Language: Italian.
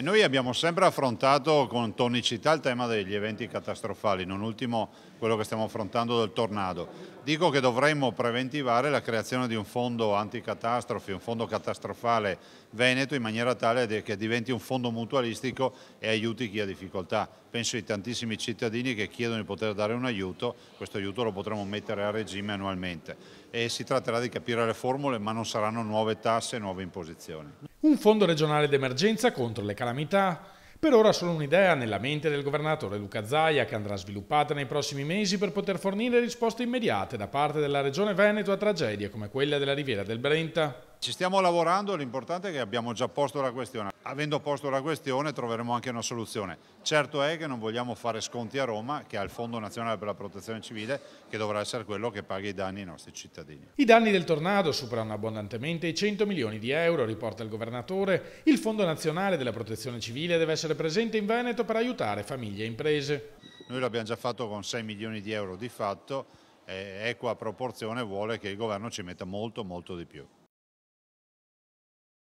noi abbiamo sempre affrontato con tonicità il tema degli eventi catastrofali, non ultimo quello che stiamo affrontando del tornado. Dico che dovremmo preventivare la creazione di un fondo anticatastrofi, un fondo catastrofale veneto in maniera tale che diventi un fondo mutualistico e aiuti chi ha difficoltà. Penso ai tantissimi cittadini che chiedono di poter dare un aiuto, questo aiuto lo potremo mettere a regime annualmente e si tratterà di capire le formule ma non saranno nuove tasse e nuove imposizioni. Un fondo regionale d'emergenza contro le calamità? Per ora solo un'idea nella mente del governatore Luca Zaia che andrà sviluppata nei prossimi mesi per poter fornire risposte immediate da parte della Regione Veneto a tragedie come quella della Riviera del Brenta. Ci stiamo lavorando, l'importante è che abbiamo già posto la questione. Avendo posto la questione troveremo anche una soluzione. Certo è che non vogliamo fare sconti a Roma, che ha il Fondo Nazionale per la Protezione Civile, che dovrà essere quello che paga i danni ai nostri cittadini. I danni del tornado superano abbondantemente i 100 milioni di euro, riporta il governatore. Il Fondo Nazionale della Protezione Civile deve essere presente in Veneto per aiutare famiglie e imprese. Noi l'abbiamo già fatto con 6 milioni di euro di fatto, e equa proporzione vuole che il governo ci metta molto molto di più.